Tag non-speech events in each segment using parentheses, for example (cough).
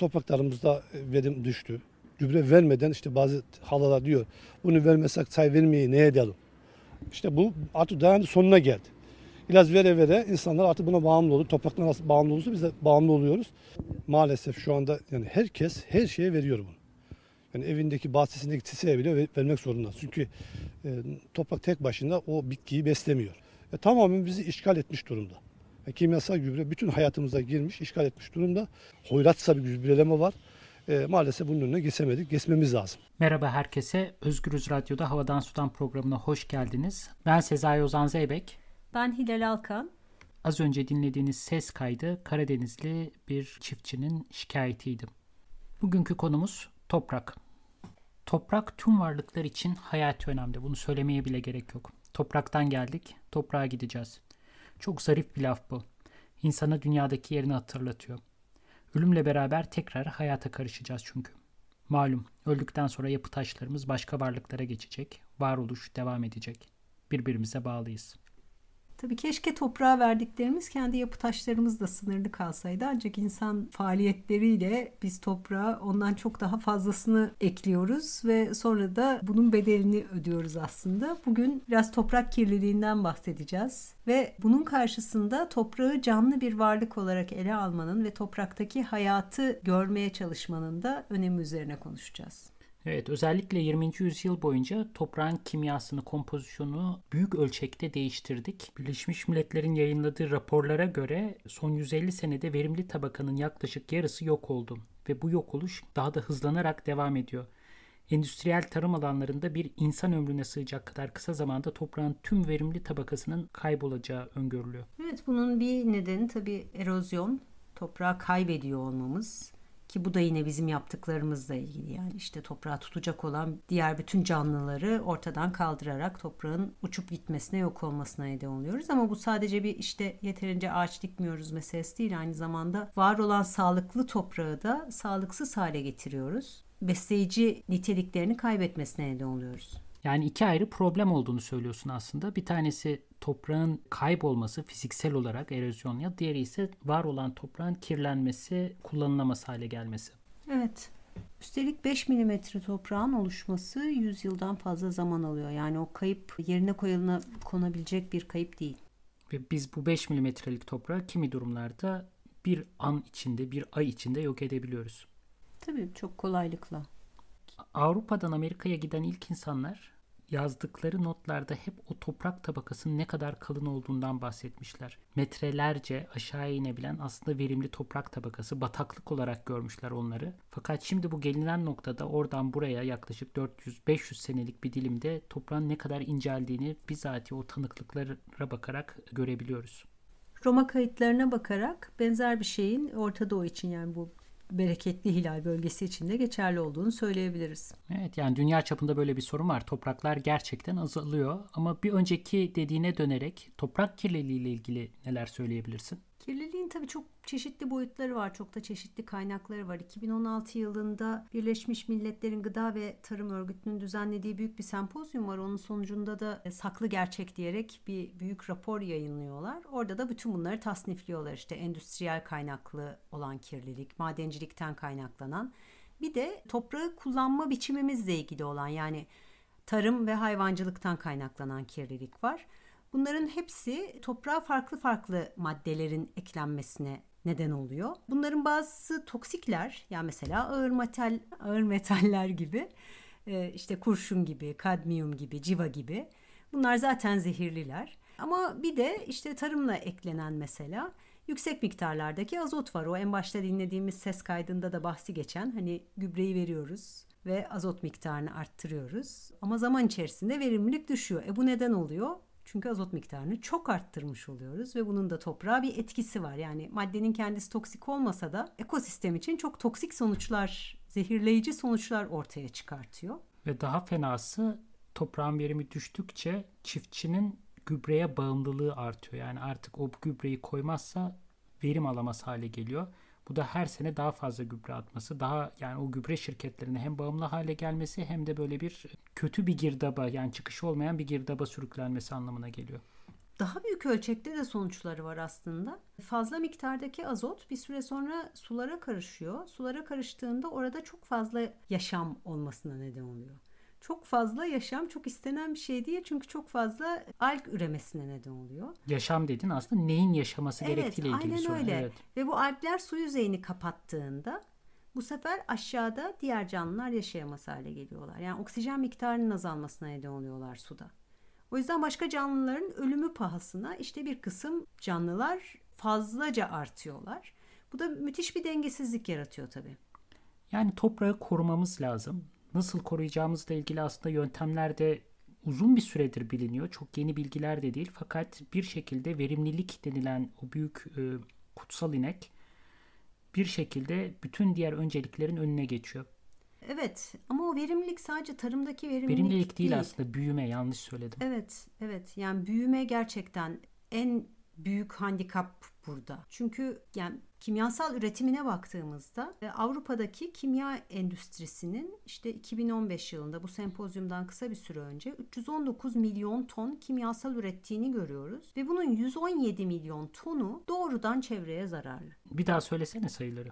topraklarımızda e, verim düştü. Gübre vermeden işte bazı halalar diyor bunu vermesek çay vermeyi ne edelim? İşte bu artık dayandı sonuna geldi. İlaç vere vere insanlar artık buna bağımlı oldu. Topraktan nasıl bağımlı olursa biz de bağımlı oluyoruz. Maalesef şu anda yani herkes her şeye veriyor bunu. Yani evindeki bahçesindeki çiçeğe bile vermek zorunda. Çünkü e, toprak tek başına o bitkiyi beslemiyor. E, tamamen bizi işgal etmiş durumda. E, kimyasal gübre bütün hayatımıza girmiş, işgal etmiş durumda. Hoyratsa bir gübreleme var. E, maalesef bunun önüne geçemedik. Geçmemiz lazım. Merhaba herkese. Özgürüz Radyo'da Havadan Sudan programına hoş geldiniz. Ben Sezai Ozan Zeybek. Ben Hilal Alkan. Az önce dinlediğiniz ses kaydı Karadenizli bir çiftçinin şikayetiydi. Bugünkü konumuz toprak. Toprak tüm varlıklar için hayati önemli. Bunu söylemeye bile gerek yok. Topraktan geldik, toprağa gideceğiz. Çok zarif bir laf bu. İnsana dünyadaki yerini hatırlatıyor. Ölümle beraber tekrar hayata karışacağız çünkü. Malum öldükten sonra yapı taşlarımız başka varlıklara geçecek, varoluş devam edecek. Birbirimize bağlıyız.'' Tabii keşke toprağa verdiklerimiz kendi yapı taşlarımızla sınırlı kalsaydı. Ancak insan faaliyetleriyle biz toprağa ondan çok daha fazlasını ekliyoruz ve sonra da bunun bedelini ödüyoruz aslında. Bugün biraz toprak kirliliğinden bahsedeceğiz ve bunun karşısında toprağı canlı bir varlık olarak ele almanın ve topraktaki hayatı görmeye çalışmanın da önemi üzerine konuşacağız. Evet özellikle 20. yüzyıl boyunca toprağın kimyasını, kompozisyonunu büyük ölçekte değiştirdik. Birleşmiş Milletler'in yayınladığı raporlara göre son 150 senede verimli tabakanın yaklaşık yarısı yok oldu ve bu yok oluş daha da hızlanarak devam ediyor. Endüstriyel tarım alanlarında bir insan ömrüne sığacak kadar kısa zamanda toprağın tüm verimli tabakasının kaybolacağı öngörülüyor. Evet bunun bir nedeni tabii erozyon, toprağı kaybediyor olmamız ki bu da yine bizim yaptıklarımızla ilgili yani işte toprağı tutacak olan diğer bütün canlıları ortadan kaldırarak toprağın uçup gitmesine yok olmasına neden oluyoruz. Ama bu sadece bir işte yeterince ağaç dikmiyoruz meselesi değil aynı zamanda var olan sağlıklı toprağı da sağlıksız hale getiriyoruz. Besleyici niteliklerini kaybetmesine neden oluyoruz. Yani iki ayrı problem olduğunu söylüyorsun aslında. Bir tanesi toprağın kaybolması fiziksel olarak erozyon ya diğeri ise var olan toprağın kirlenmesi, kullanılamaz hale gelmesi. Evet. Üstelik 5 milimetre toprağın oluşması 100 yıldan fazla zaman alıyor. Yani o kayıp yerine koyuluna konabilecek bir kayıp değil. Ve biz bu 5 milimetrelik toprağı kimi durumlarda bir an içinde, bir ay içinde yok edebiliyoruz. Tabii çok kolaylıkla. Avrupa'dan Amerika'ya giden ilk insanlar yazdıkları notlarda hep o toprak tabakasının ne kadar kalın olduğundan bahsetmişler. Metrelerce aşağı inebilen aslında verimli toprak tabakası bataklık olarak görmüşler onları. Fakat şimdi bu gelinen noktada oradan buraya yaklaşık 400-500 senelik bir dilimde toprağın ne kadar inceldiğini bizatihi o tanıklıklara bakarak görebiliyoruz. Roma kayıtlarına bakarak benzer bir şeyin Orta Doğu için yani bu bereketli hilal bölgesi için de geçerli olduğunu söyleyebiliriz. Evet yani dünya çapında böyle bir sorun var. Topraklar gerçekten azalıyor ama bir önceki dediğine dönerek toprak kirliliği ile ilgili neler söyleyebilirsin? Kirliliğin tabii çok çeşitli boyutları var, çok da çeşitli kaynakları var. 2016 yılında Birleşmiş Milletler'in Gıda ve Tarım Örgütü'nün düzenlediği büyük bir sempozyum var. Onun sonucunda da e, saklı gerçek diyerek bir büyük rapor yayınlıyorlar. Orada da bütün bunları tasnifliyorlar. İşte endüstriyel kaynaklı olan kirlilik, madencilikten kaynaklanan. Bir de toprağı kullanma biçimimizle ilgili olan yani tarım ve hayvancılıktan kaynaklanan kirlilik var. Bunların hepsi toprağa farklı farklı maddelerin eklenmesine neden oluyor. Bunların bazısı toksikler yani mesela ağır metal ağır metaller gibi e, işte kurşun gibi, kadmiyum gibi, civa gibi. Bunlar zaten zehirliler. Ama bir de işte tarımla eklenen mesela yüksek miktarlardaki azot var. O en başta dinlediğimiz ses kaydında da bahsi geçen hani gübreyi veriyoruz ve azot miktarını arttırıyoruz. Ama zaman içerisinde verimlilik düşüyor. E bu neden oluyor? Çünkü azot miktarını çok arttırmış oluyoruz ve bunun da toprağa bir etkisi var. Yani maddenin kendisi toksik olmasa da ekosistem için çok toksik sonuçlar, zehirleyici sonuçlar ortaya çıkartıyor. Ve daha fenası toprağın verimi düştükçe çiftçinin gübreye bağımlılığı artıyor. Yani artık o gübreyi koymazsa verim alamaz hale geliyor. Bu da her sene daha fazla gübre atması, daha yani o gübre şirketlerine hem bağımlı hale gelmesi hem de böyle bir kötü bir girdaba yani çıkışı olmayan bir girdaba sürüklenmesi anlamına geliyor. Daha büyük ölçekte de sonuçları var aslında. Fazla miktardaki azot bir süre sonra sulara karışıyor. Sulara karıştığında orada çok fazla yaşam olmasına neden oluyor çok fazla yaşam çok istenen bir şey diye Çünkü çok fazla alg üremesine neden oluyor. Yaşam dedin aslında neyin yaşaması evet, gerektiğiyle ilgili aynen sorun. Öyle. Evet. Ve bu algler su yüzeyini kapattığında bu sefer aşağıda diğer canlılar yaşayamaz hale geliyorlar. Yani oksijen miktarının azalmasına neden oluyorlar suda. O yüzden başka canlıların ölümü pahasına işte bir kısım canlılar fazlaca artıyorlar. Bu da müthiş bir dengesizlik yaratıyor tabii. Yani toprağı korumamız lazım nasıl koruyacağımızla ilgili aslında yöntemler de uzun bir süredir biliniyor. Çok yeni bilgiler de değil fakat bir şekilde verimlilik denilen o büyük e, kutsal inek bir şekilde bütün diğer önceliklerin önüne geçiyor. Evet ama o verimlilik sadece tarımdaki verimlilik, verimlilik değil. değil aslında büyüme yanlış söyledim. Evet evet yani büyüme gerçekten en büyük handikap burada. Çünkü yani kimyasal üretimine baktığımızda e, Avrupa'daki kimya endüstrisinin işte 2015 yılında bu sempozyumdan kısa bir süre önce 319 milyon ton kimyasal ürettiğini görüyoruz ve bunun 117 milyon tonu doğrudan çevreye zararlı. Bir daha söylesene sayıları.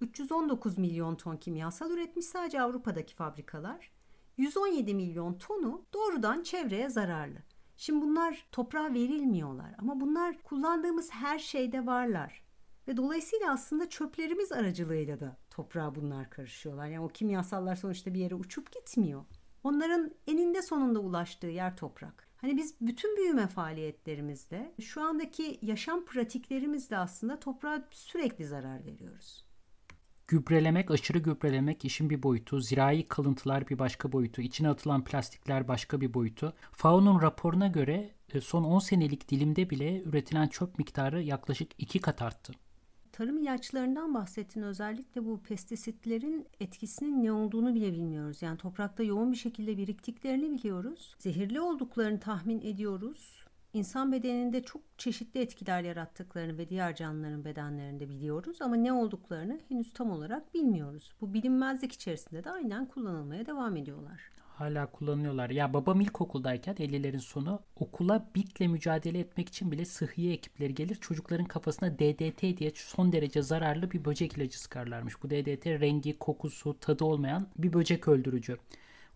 319 milyon ton kimyasal üretmiş sadece Avrupa'daki fabrikalar. 117 milyon tonu doğrudan çevreye zararlı. Şimdi bunlar toprağa verilmiyorlar ama bunlar kullandığımız her şeyde varlar. Ve dolayısıyla aslında çöplerimiz aracılığıyla da toprağa bunlar karışıyorlar. Yani o kimyasallar sonuçta bir yere uçup gitmiyor. Onların eninde sonunda ulaştığı yer toprak. Hani biz bütün büyüme faaliyetlerimizde, şu andaki yaşam pratiklerimizde aslında toprağa sürekli zarar veriyoruz. Gübrelemek, aşırı gübrelemek işin bir boyutu, zirai kalıntılar bir başka boyutu, içine atılan plastikler başka bir boyutu. FAO'nun raporuna göre e, son 10 senelik dilimde bile üretilen çöp miktarı yaklaşık 2 kat arttı. Tarım ilaçlarından bahsettin özellikle bu pestisitlerin etkisinin ne olduğunu bile bilmiyoruz. Yani toprakta yoğun bir şekilde biriktiklerini biliyoruz. Zehirli olduklarını tahmin ediyoruz İnsan bedeninde çok çeşitli etkiler yarattıklarını ve diğer canlıların bedenlerinde biliyoruz ama ne olduklarını henüz tam olarak bilmiyoruz. Bu bilinmezlik içerisinde de aynen kullanılmaya devam ediyorlar. Hala kullanıyorlar. Ya babam ilkokuldayken 50'lerin sonu okula bitle mücadele etmek için bile sıhhiye ekipleri gelir. Çocukların kafasına DDT diye son derece zararlı bir böcek ilacı sıkarlarmış. Bu DDT rengi, kokusu, tadı olmayan bir böcek öldürücü.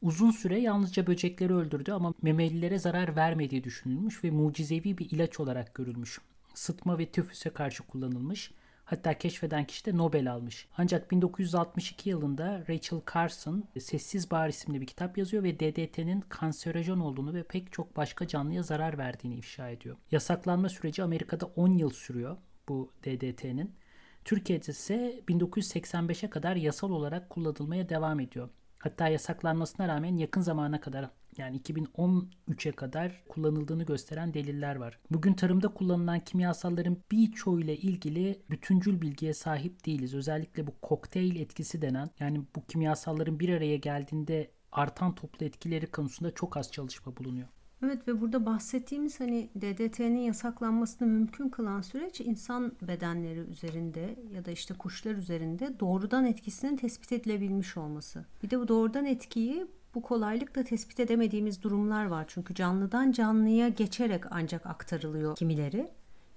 Uzun süre yalnızca böcekleri öldürdü ama memelilere zarar vermediği düşünülmüş ve mucizevi bir ilaç olarak görülmüş. Sıtma ve tüfüse karşı kullanılmış. Hatta keşfeden kişi de Nobel almış. Ancak 1962 yılında Rachel Carson e, Sessiz Bağır isimli bir kitap yazıyor ve DDT'nin kanserojen olduğunu ve pek çok başka canlıya zarar verdiğini ifşa ediyor. Yasaklanma süreci Amerika'da 10 yıl sürüyor bu DDT'nin. Türkiye'de ise 1985'e kadar yasal olarak kullanılmaya devam ediyor. Hatta yasaklanmasına rağmen yakın zamana kadar yani 2013'e kadar kullanıldığını gösteren deliller var. Bugün tarımda kullanılan kimyasalların birçoğuyla ilgili bütüncül bilgiye sahip değiliz. Özellikle bu kokteyl etkisi denen yani bu kimyasalların bir araya geldiğinde artan toplu etkileri konusunda çok az çalışma bulunuyor. Evet ve burada bahsettiğimiz hani DDT'nin yasaklanmasını mümkün kılan süreç insan bedenleri üzerinde ya da işte kuşlar üzerinde doğrudan etkisinin tespit edilebilmiş olması. Bir de bu doğrudan etkiyi bu kolaylıkla tespit edemediğimiz durumlar var. Çünkü canlıdan canlıya geçerek ancak aktarılıyor kimileri. Ya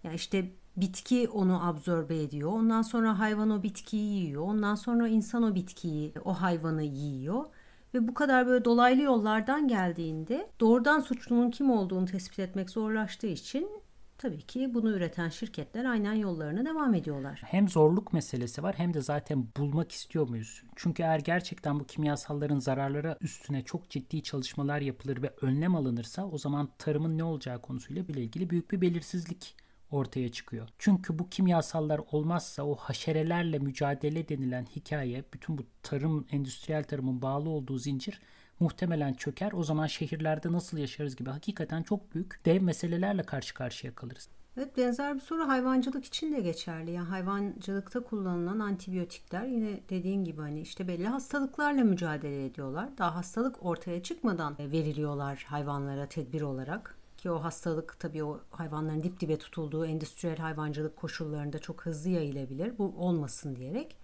yani işte bitki onu absorbe ediyor. Ondan sonra hayvan o bitkiyi yiyor. Ondan sonra insan o bitkiyi, o hayvanı yiyor ve bu kadar böyle dolaylı yollardan geldiğinde doğrudan suçlunun kim olduğunu tespit etmek zorlaştığı için tabii ki bunu üreten şirketler aynen yollarına devam ediyorlar. Hem zorluk meselesi var hem de zaten bulmak istiyor muyuz? Çünkü eğer gerçekten bu kimyasalların zararları üstüne çok ciddi çalışmalar yapılır ve önlem alınırsa o zaman tarımın ne olacağı konusuyla bile ilgili büyük bir belirsizlik ortaya çıkıyor. Çünkü bu kimyasallar olmazsa o haşerelerle mücadele denilen hikaye, bütün bu tarım, endüstriyel tarımın bağlı olduğu zincir muhtemelen çöker. O zaman şehirlerde nasıl yaşarız gibi hakikaten çok büyük dev meselelerle karşı karşıya kalırız. Evet benzer bir soru hayvancılık için de geçerli. Yani hayvancılıkta kullanılan antibiyotikler yine dediğin gibi hani işte belli hastalıklarla mücadele ediyorlar. Daha hastalık ortaya çıkmadan e, veriliyorlar hayvanlara tedbir olarak ki o hastalık tabii o hayvanların dip dibe tutulduğu endüstriyel hayvancılık koşullarında çok hızlı yayılabilir. Bu olmasın diyerek.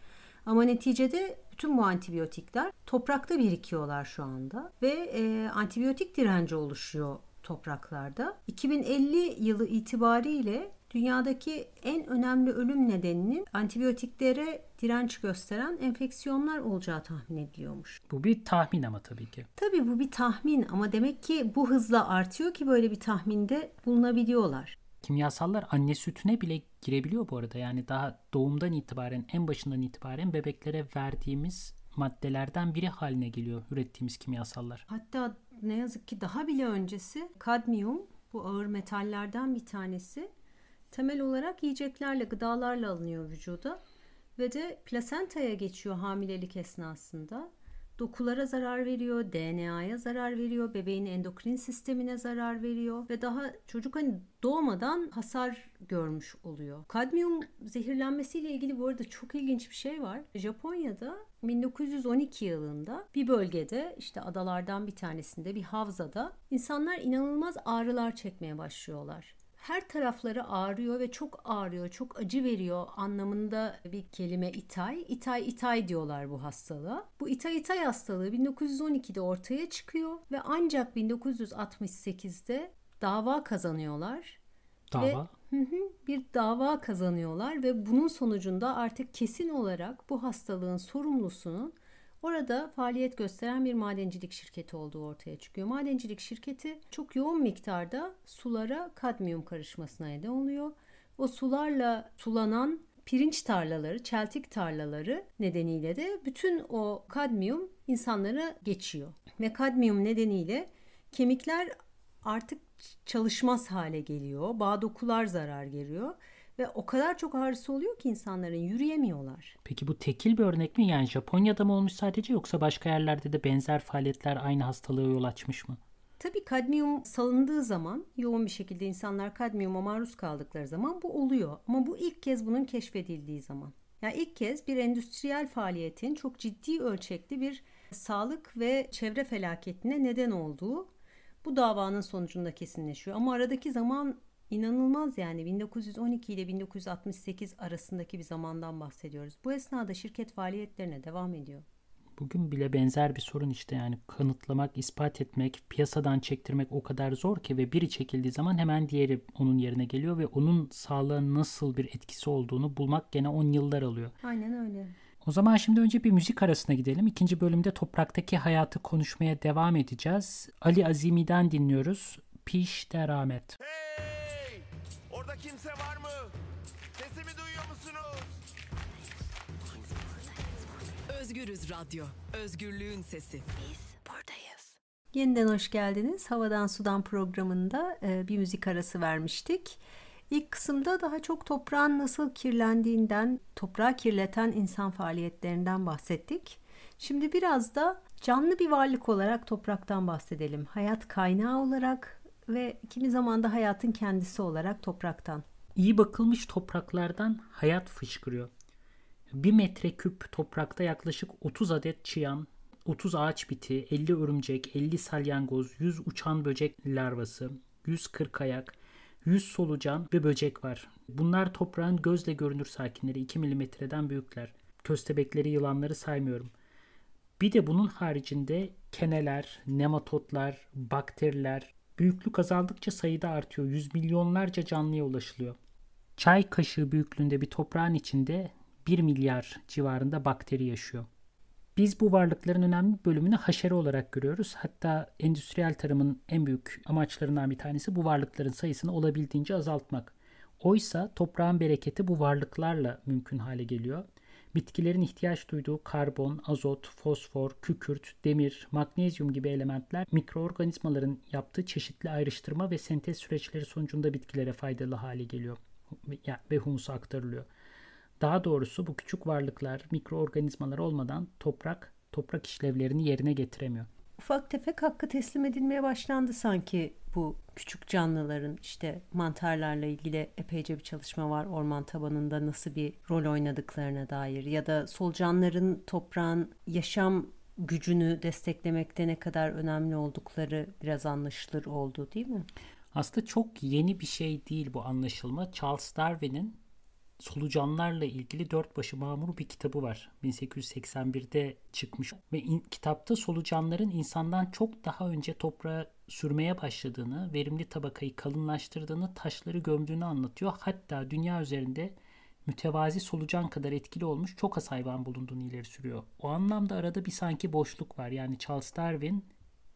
Ama neticede bütün bu antibiyotikler toprakta birikiyorlar şu anda ve e, antibiyotik direnci oluşuyor topraklarda. 2050 yılı itibariyle Dünyadaki en önemli ölüm nedeninin antibiyotiklere direnç gösteren enfeksiyonlar olacağı tahmin ediliyormuş. Bu bir tahmin ama tabii ki. Tabii bu bir tahmin ama demek ki bu hızla artıyor ki böyle bir tahminde bulunabiliyorlar. Kimyasallar anne sütüne bile girebiliyor bu arada. Yani daha doğumdan itibaren en başından itibaren bebeklere verdiğimiz maddelerden biri haline geliyor ürettiğimiz kimyasallar. Hatta ne yazık ki daha bile öncesi kadmiyum bu ağır metallerden bir tanesi temel olarak yiyeceklerle, gıdalarla alınıyor vücuda ve de plasentaya geçiyor hamilelik esnasında. Dokulara zarar veriyor, DNA'ya zarar veriyor, bebeğin endokrin sistemine zarar veriyor ve daha çocuk hani doğmadan hasar görmüş oluyor. Kadmiyum zehirlenmesiyle ilgili bu arada çok ilginç bir şey var. Japonya'da 1912 yılında bir bölgede işte adalardan bir tanesinde bir havzada insanlar inanılmaz ağrılar çekmeye başlıyorlar her tarafları ağrıyor ve çok ağrıyor, çok acı veriyor anlamında bir kelime itay. İtay itay diyorlar bu hastalığa. Bu itay itay hastalığı 1912'de ortaya çıkıyor ve ancak 1968'de dava kazanıyorlar. Dava? Ve, hı hı, bir dava kazanıyorlar ve bunun sonucunda artık kesin olarak bu hastalığın sorumlusunun Orada faaliyet gösteren bir madencilik şirketi olduğu ortaya çıkıyor. Madencilik şirketi çok yoğun miktarda sulara kadmiyum karışmasına neden oluyor. O sularla sulanan pirinç tarlaları, çeltik tarlaları nedeniyle de bütün o kadmiyum insanlara geçiyor. Ve kadmiyum nedeniyle kemikler artık çalışmaz hale geliyor. Bağ dokular zarar görüyor ve o kadar çok ağrısı oluyor ki insanların yürüyemiyorlar. Peki bu tekil bir örnek mi? Yani Japonya'da mı olmuş sadece yoksa başka yerlerde de benzer faaliyetler aynı hastalığı yol açmış mı? Tabii kadmiyum salındığı zaman yoğun bir şekilde insanlar kadmiyuma maruz kaldıkları zaman bu oluyor. Ama bu ilk kez bunun keşfedildiği zaman. Yani ilk kez bir endüstriyel faaliyetin çok ciddi ölçekli bir sağlık ve çevre felaketine neden olduğu bu davanın sonucunda kesinleşiyor. Ama aradaki zaman İnanılmaz yani 1912 ile 1968 arasındaki bir zamandan bahsediyoruz. Bu esnada şirket faaliyetlerine devam ediyor. Bugün bile benzer bir sorun işte yani kanıtlamak, ispat etmek, piyasadan çektirmek o kadar zor ki ve biri çekildiği zaman hemen diğeri onun yerine geliyor ve onun sağlığa nasıl bir etkisi olduğunu bulmak gene 10 yıllar alıyor. Aynen öyle. O zaman şimdi önce bir müzik arasına gidelim. İkinci bölümde topraktaki hayatı konuşmaya devam edeceğiz. Ali Azimi'den dinliyoruz. Piş deramet. Hey! Orada kimse var mı? Sesimi duyuyor musunuz? Özgürüz Radyo, özgürlüğün sesi. Biz buradayız. Yeniden hoş geldiniz. Havadan Sudan programında e, bir müzik arası vermiştik. İlk kısımda daha çok toprağın nasıl kirlendiğinden, toprağı kirleten insan faaliyetlerinden bahsettik. Şimdi biraz da canlı bir varlık olarak topraktan bahsedelim. Hayat kaynağı olarak ve kimi zaman da hayatın kendisi olarak topraktan. İyi bakılmış topraklardan hayat fışkırıyor. Bir metre küp toprakta yaklaşık 30 adet çıyan, 30 ağaç biti, 50 örümcek, 50 salyangoz, 100 uçan böcek larvası, 140 ayak, 100 solucan ve böcek var. Bunlar toprağın gözle görünür sakinleri 2 milimetreden büyükler. Köstebekleri, yılanları saymıyorum. Bir de bunun haricinde keneler, nematotlar, bakteriler, Büyüklük azaldıkça sayıda artıyor. Yüz milyonlarca canlıya ulaşılıyor. Çay kaşığı büyüklüğünde bir toprağın içinde 1 milyar civarında bakteri yaşıyor. Biz bu varlıkların önemli bölümünü haşere olarak görüyoruz. Hatta endüstriyel tarımın en büyük amaçlarından bir tanesi bu varlıkların sayısını olabildiğince azaltmak. Oysa toprağın bereketi bu varlıklarla mümkün hale geliyor. Bitkilerin ihtiyaç duyduğu karbon, azot, fosfor, kükürt, demir, magnezyum gibi elementler mikroorganizmaların yaptığı çeşitli ayrıştırma ve sentez süreçleri sonucunda bitkilere faydalı hale geliyor ve humusa aktarılıyor. Daha doğrusu bu küçük varlıklar mikroorganizmalar olmadan toprak, toprak işlevlerini yerine getiremiyor ufak tefek hakkı teslim edilmeye başlandı sanki bu küçük canlıların işte mantarlarla ilgili epeyce bir çalışma var orman tabanında nasıl bir rol oynadıklarına dair ya da solucanların toprağın yaşam gücünü desteklemekte ne kadar önemli oldukları biraz anlaşılır oldu değil mi? Aslında çok yeni bir şey değil bu anlaşılma. Charles Darwin'in Solucanlarla ilgili dört başı Mamur bir kitabı var. 1881'de çıkmış ve in, kitapta solucanların insandan çok daha önce toprağa sürmeye başladığını, verimli tabakayı kalınlaştırdığını, taşları gömdüğünü anlatıyor. Hatta dünya üzerinde mütevazi solucan kadar etkili olmuş çok az hayvan bulunduğunu ileri sürüyor. O anlamda arada bir sanki boşluk var. Yani Charles Darwin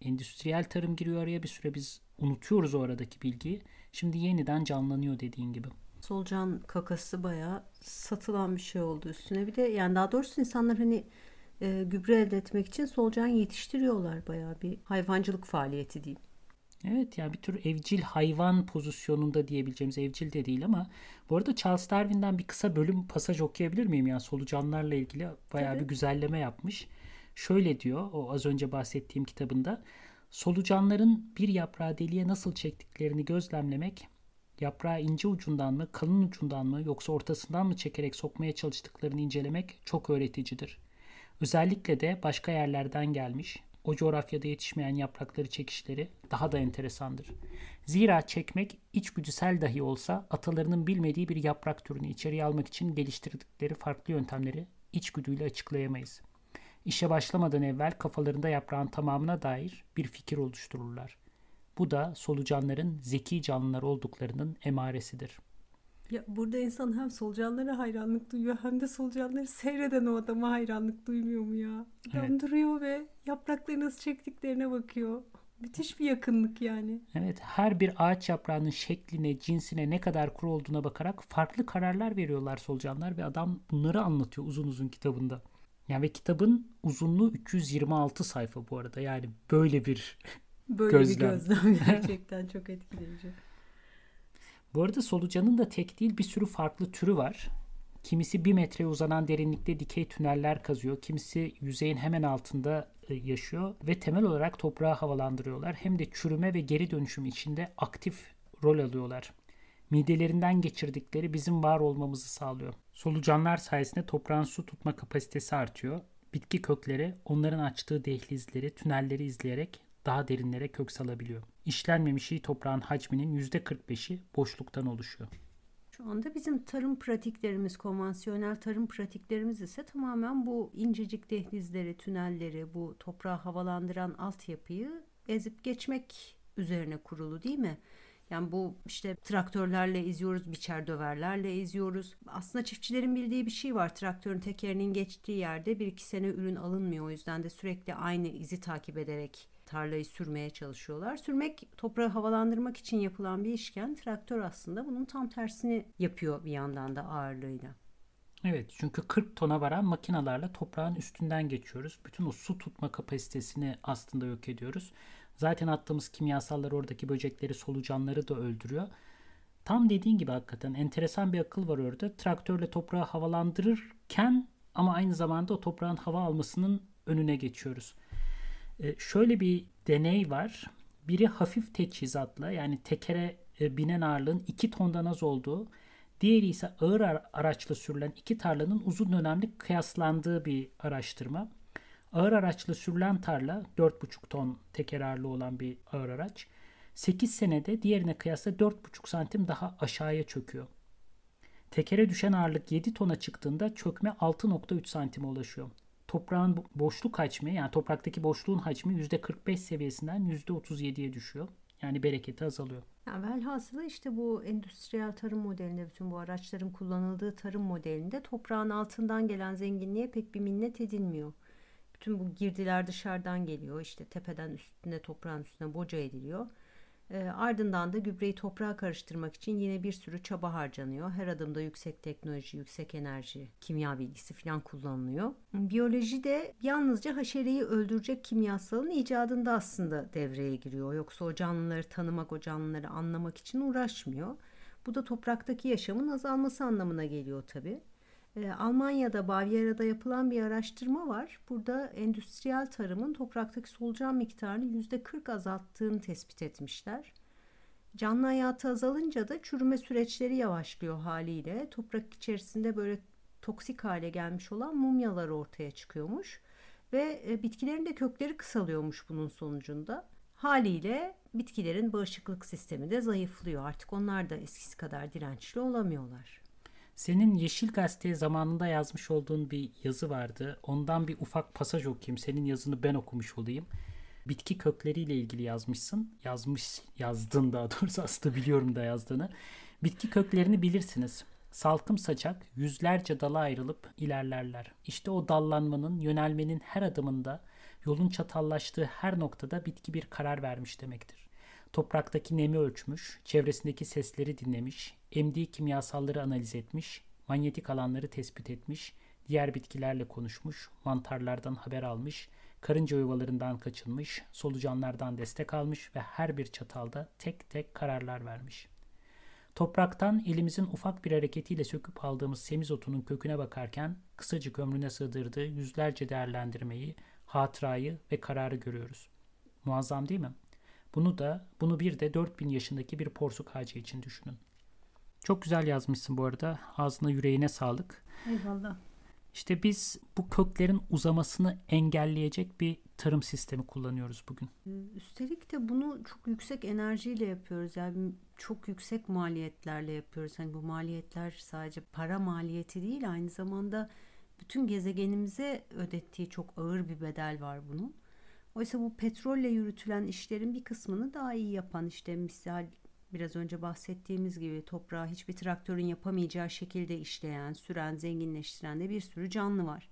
endüstriyel tarım giriyor araya bir süre biz unutuyoruz o aradaki bilgiyi. Şimdi yeniden canlanıyor dediğin gibi. Solucan kakası bayağı satılan bir şey oldu üstüne. Bir de yani daha doğrusu insanlar hani e, gübre elde etmek için solucan yetiştiriyorlar bayağı bir hayvancılık faaliyeti diyeyim. Evet ya bir tür evcil hayvan pozisyonunda diyebileceğimiz evcil de değil ama bu arada Charles Darwin'den bir kısa bölüm pasaj okuyabilir miyim? Yani solucanlarla ilgili bayağı evet. bir güzelleme yapmış. Şöyle diyor o az önce bahsettiğim kitabında. Solucanların bir yaprağı deliğe nasıl çektiklerini gözlemlemek Yaprağı ince ucundan mı, kalın ucundan mı yoksa ortasından mı çekerek sokmaya çalıştıklarını incelemek çok öğreticidir. Özellikle de başka yerlerden gelmiş, o coğrafyada yetişmeyen yaprakları çekişleri daha da enteresandır. Zira çekmek içgüdüsel dahi olsa atalarının bilmediği bir yaprak türünü içeriye almak için geliştirdikleri farklı yöntemleri içgüdüyle açıklayamayız. İşe başlamadan evvel kafalarında yaprağın tamamına dair bir fikir oluştururlar. Bu da solucanların zeki canlılar olduklarının emaresidir. Ya burada insan hem solucanlara hayranlık duyuyor hem de solucanları seyreden o adama hayranlık duymuyor mu ya? Adam evet. ve yaprakları nasıl çektiklerine bakıyor. Müthiş bir yakınlık yani. Evet her bir ağaç yaprağının şekline, cinsine ne kadar kuru olduğuna bakarak farklı kararlar veriyorlar solucanlar ve adam bunları anlatıyor uzun uzun kitabında. Yani ve kitabın uzunluğu 326 sayfa bu arada. Yani böyle bir Böyle gözlem. bir gözlem (laughs) gerçekten çok etkileyici. Bu arada solucanın da tek değil bir sürü farklı türü var. Kimisi bir metreye uzanan derinlikte dikey tüneller kazıyor. Kimisi yüzeyin hemen altında e, yaşıyor ve temel olarak toprağı havalandırıyorlar. Hem de çürüme ve geri dönüşüm içinde aktif rol alıyorlar. Midelerinden geçirdikleri bizim var olmamızı sağlıyor. Solucanlar sayesinde toprağın su tutma kapasitesi artıyor. Bitki kökleri onların açtığı dehlizleri, tünelleri izleyerek daha derinlere kök salabiliyor. İşlenmemiş iyi toprağın hacminin %45'i boşluktan oluşuyor. Şu anda bizim tarım pratiklerimiz, konvansiyonel tarım pratiklerimiz ise tamamen bu incecik dehlizleri, tünelleri, bu toprağı havalandıran altyapıyı ezip geçmek üzerine kurulu değil mi? Yani bu işte traktörlerle eziyoruz, biçer döverlerle eziyoruz. Aslında çiftçilerin bildiği bir şey var. Traktörün tekerinin geçtiği yerde bir iki sene ürün alınmıyor. O yüzden de sürekli aynı izi takip ederek tarlayı sürmeye çalışıyorlar. Sürmek toprağı havalandırmak için yapılan bir işken traktör aslında bunun tam tersini yapıyor bir yandan da ağırlığıyla. Evet çünkü 40 tona varan makinalarla toprağın üstünden geçiyoruz. Bütün o su tutma kapasitesini aslında yok ediyoruz. Zaten attığımız kimyasallar oradaki böcekleri, solucanları da öldürüyor. Tam dediğin gibi hakikaten enteresan bir akıl var orada. Traktörle toprağı havalandırırken ama aynı zamanda o toprağın hava almasının önüne geçiyoruz. E, şöyle bir deney var. Biri hafif teçhizatla yani tekere e, binen ağırlığın 2 tondan az olduğu, diğeri ise ağır araçla sürülen iki tarlanın uzun dönemli kıyaslandığı bir araştırma. Ağır araçla sürülen tarla 4,5 ton teker ağırlığı olan bir ağır araç. 8 senede diğerine kıyasla 4,5 santim daha aşağıya çöküyor. Tekere düşen ağırlık 7 tona çıktığında çökme 6,3 santime ulaşıyor toprağın boşluk hacmi yani topraktaki boşluğun hacmi %45 seviyesinden %37'ye düşüyor. Yani bereketi azalıyor. Yani velhasılı işte bu endüstriyel tarım modelinde bütün bu araçların kullanıldığı tarım modelinde toprağın altından gelen zenginliğe pek bir minnet edilmiyor. Bütün bu girdiler dışarıdan geliyor işte tepeden üstüne toprağın üstüne boca ediliyor. E, ardından da gübreyi toprağa karıştırmak için yine bir sürü çaba harcanıyor. Her adımda yüksek teknoloji, yüksek enerji, kimya bilgisi falan kullanılıyor. Biyoloji de yalnızca haşereyi öldürecek kimyasalın icadında aslında devreye giriyor. Yoksa o canlıları tanımak, o canlıları anlamak için uğraşmıyor. Bu da topraktaki yaşamın azalması anlamına geliyor tabii. Ee, Almanya'da Bavyera'da yapılan bir araştırma var. Burada endüstriyel tarımın topraktaki solucan miktarını %40 azalttığını tespit etmişler. Canlı hayatı azalınca da çürüme süreçleri yavaşlıyor haliyle. Toprak içerisinde böyle toksik hale gelmiş olan mumyalar ortaya çıkıyormuş ve e, bitkilerin de kökleri kısalıyormuş bunun sonucunda. Haliyle bitkilerin bağışıklık sistemi de zayıflıyor. Artık onlar da eskisi kadar dirençli olamıyorlar. Senin Yeşil Gazete zamanında yazmış olduğun bir yazı vardı. Ondan bir ufak pasaj okuyayım. Senin yazını ben okumuş olayım. Bitki kökleriyle ilgili yazmışsın. Yazmış, yazdın daha doğrusu (laughs) aslında biliyorum da yazdığını. Bitki köklerini bilirsiniz. Salkım saçak yüzlerce dala ayrılıp ilerlerler. İşte o dallanmanın, yönelmenin her adımında, yolun çatallaştığı her noktada bitki bir karar vermiş demektir. Topraktaki nemi ölçmüş, çevresindeki sesleri dinlemiş, emdiği kimyasalları analiz etmiş, manyetik alanları tespit etmiş, diğer bitkilerle konuşmuş, mantarlardan haber almış, karınca yuvalarından kaçılmış, solucanlardan destek almış ve her bir çatalda tek tek kararlar vermiş. Topraktan elimizin ufak bir hareketiyle söküp aldığımız semizotunun köküne bakarken kısacık ömrüne sığdırdığı yüzlerce değerlendirmeyi, hatırayı ve kararı görüyoruz. Muazzam değil mi?'' Bunu da bunu bir de 4000 yaşındaki bir porsuk ağacı için düşünün. Çok güzel yazmışsın bu arada. Ağzına yüreğine sağlık. Eyvallah. İşte biz bu köklerin uzamasını engelleyecek bir tarım sistemi kullanıyoruz bugün. Ee, üstelik de bunu çok yüksek enerjiyle yapıyoruz. Yani çok yüksek maliyetlerle yapıyoruz. Hani bu maliyetler sadece para maliyeti değil aynı zamanda bütün gezegenimize ödettiği çok ağır bir bedel var bunun. Oysa bu petrolle yürütülen işlerin bir kısmını daha iyi yapan işte misal biraz önce bahsettiğimiz gibi toprağa hiçbir traktörün yapamayacağı şekilde işleyen, süren, zenginleştiren de bir sürü canlı var.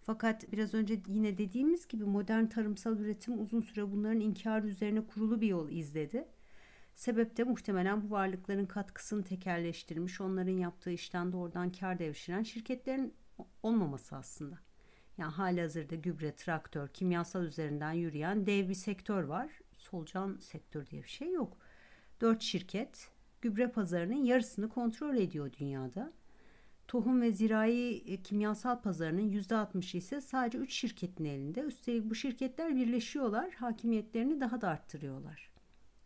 Fakat biraz önce yine dediğimiz gibi modern tarımsal üretim uzun süre bunların inkarı üzerine kurulu bir yol izledi. Sebep de muhtemelen bu varlıkların katkısını tekerleştirmiş, onların yaptığı işten doğrudan kar devşiren şirketlerin olmaması aslında. Yani hali hazırda gübre, traktör, kimyasal üzerinden yürüyen dev bir sektör var. Solucan sektör diye bir şey yok. Dört şirket gübre pazarının yarısını kontrol ediyor dünyada. Tohum ve zirai e, kimyasal pazarının %60'ı ise sadece 3 şirketin elinde. Üstelik bu şirketler birleşiyorlar, hakimiyetlerini daha da arttırıyorlar.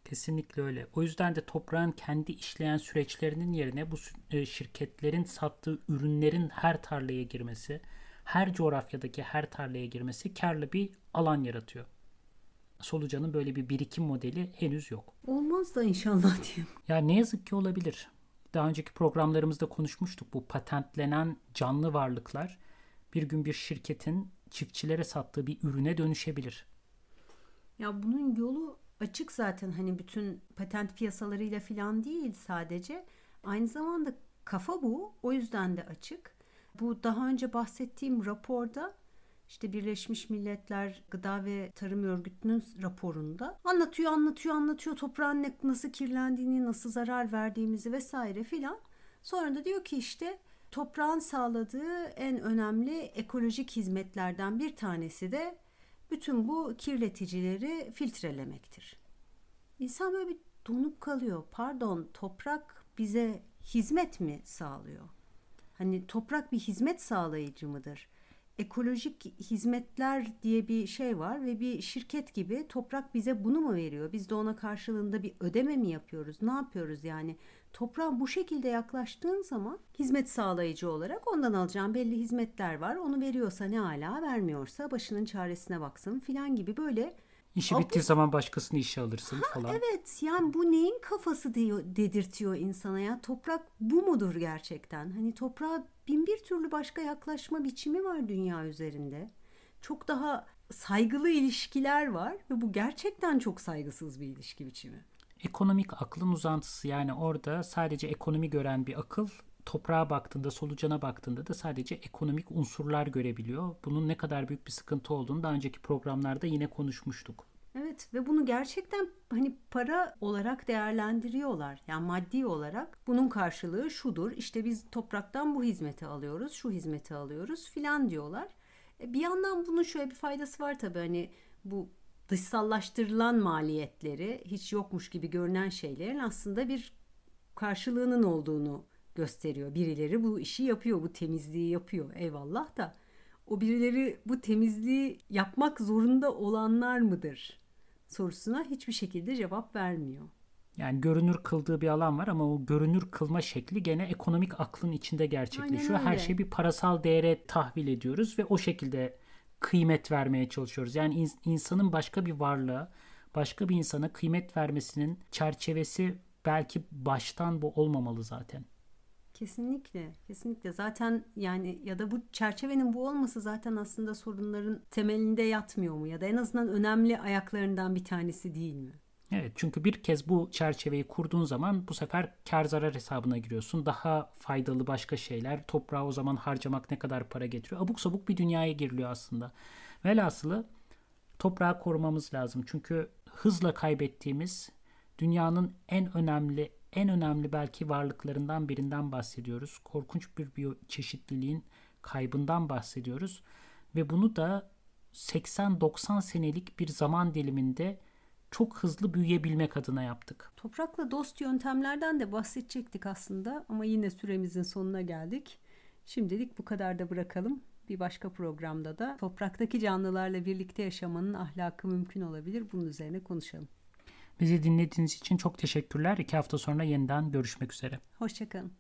Kesinlikle öyle. O yüzden de toprağın kendi işleyen süreçlerinin yerine bu e, şirketlerin sattığı ürünlerin her tarlaya girmesi, her coğrafyadaki her tarlaya girmesi karlı bir alan yaratıyor. Solucanın böyle bir birikim modeli henüz yok. Olmaz da inşallah (laughs) diyeyim. Ya ne yazık ki olabilir. Daha önceki programlarımızda konuşmuştuk bu patentlenen canlı varlıklar bir gün bir şirketin çiftçilere sattığı bir ürüne dönüşebilir. Ya bunun yolu açık zaten hani bütün patent piyasalarıyla filan değil sadece. Aynı zamanda kafa bu. O yüzden de açık. Bu daha önce bahsettiğim raporda işte Birleşmiş Milletler Gıda ve Tarım Örgütü'nün raporunda anlatıyor anlatıyor anlatıyor toprağın nasıl kirlendiğini, nasıl zarar verdiğimizi vesaire filan. Sonra da diyor ki işte toprağın sağladığı en önemli ekolojik hizmetlerden bir tanesi de bütün bu kirleticileri filtrelemektir. İnsan böyle bir donup kalıyor. Pardon, toprak bize hizmet mi sağlıyor? Hani toprak bir hizmet sağlayıcı mıdır? Ekolojik hizmetler diye bir şey var ve bir şirket gibi toprak bize bunu mu veriyor? Biz de ona karşılığında bir ödeme mi yapıyoruz? Ne yapıyoruz yani? Toprağa bu şekilde yaklaştığın zaman hizmet sağlayıcı olarak ondan alacağın belli hizmetler var. Onu veriyorsa ne ala vermiyorsa başının çaresine baksın filan gibi böyle İşi Abi, bittiği zaman başkasını işe alırsın ha, falan. Evet yani bu neyin kafası diyor dedirtiyor insana ya. Toprak bu mudur gerçekten? Hani toprağa bin bir türlü başka yaklaşma biçimi var dünya üzerinde. Çok daha saygılı ilişkiler var ve bu gerçekten çok saygısız bir ilişki biçimi. Ekonomik aklın uzantısı yani orada sadece ekonomi gören bir akıl toprağa baktığında, solucana baktığında da sadece ekonomik unsurlar görebiliyor. Bunun ne kadar büyük bir sıkıntı olduğunu daha önceki programlarda yine konuşmuştuk. Evet ve bunu gerçekten hani para olarak değerlendiriyorlar. Yani maddi olarak bunun karşılığı şudur. İşte biz topraktan bu hizmeti alıyoruz, şu hizmeti alıyoruz filan diyorlar. E, bir yandan bunun şöyle bir faydası var tabii hani bu dışsallaştırılan maliyetleri hiç yokmuş gibi görünen şeylerin aslında bir karşılığının olduğunu gösteriyor. Birileri bu işi yapıyor, bu temizliği yapıyor. Eyvallah da o birileri bu temizliği yapmak zorunda olanlar mıdır sorusuna hiçbir şekilde cevap vermiyor. Yani görünür kıldığı bir alan var ama o görünür kılma şekli gene ekonomik aklın içinde gerçekleşiyor. Her şeyi bir parasal değere tahvil ediyoruz ve o şekilde kıymet vermeye çalışıyoruz. Yani in- insanın başka bir varlığa, başka bir insana kıymet vermesinin çerçevesi belki baştan bu olmamalı zaten. Kesinlikle, kesinlikle. Zaten yani ya da bu çerçevenin bu olması zaten aslında sorunların temelinde yatmıyor mu? Ya da en azından önemli ayaklarından bir tanesi değil mi? Evet çünkü bir kez bu çerçeveyi kurduğun zaman bu sefer kar zarar hesabına giriyorsun. Daha faydalı başka şeyler. toprağı o zaman harcamak ne kadar para getiriyor. Abuk sabuk bir dünyaya giriliyor aslında. Velhasılı toprağı korumamız lazım. Çünkü hızla kaybettiğimiz dünyanın en önemli, en önemli belki varlıklarından birinden bahsediyoruz. Korkunç bir çeşitliliğin kaybından bahsediyoruz ve bunu da 80-90 senelik bir zaman diliminde çok hızlı büyüyebilmek adına yaptık. Toprakla dost yöntemlerden de bahsedecektik aslında ama yine süremizin sonuna geldik. Şimdilik bu kadar da bırakalım. Bir başka programda da topraktaki canlılarla birlikte yaşamanın ahlakı mümkün olabilir. Bunun üzerine konuşalım. Bizi dinlediğiniz için çok teşekkürler. İki hafta sonra yeniden görüşmek üzere. Hoşçakalın.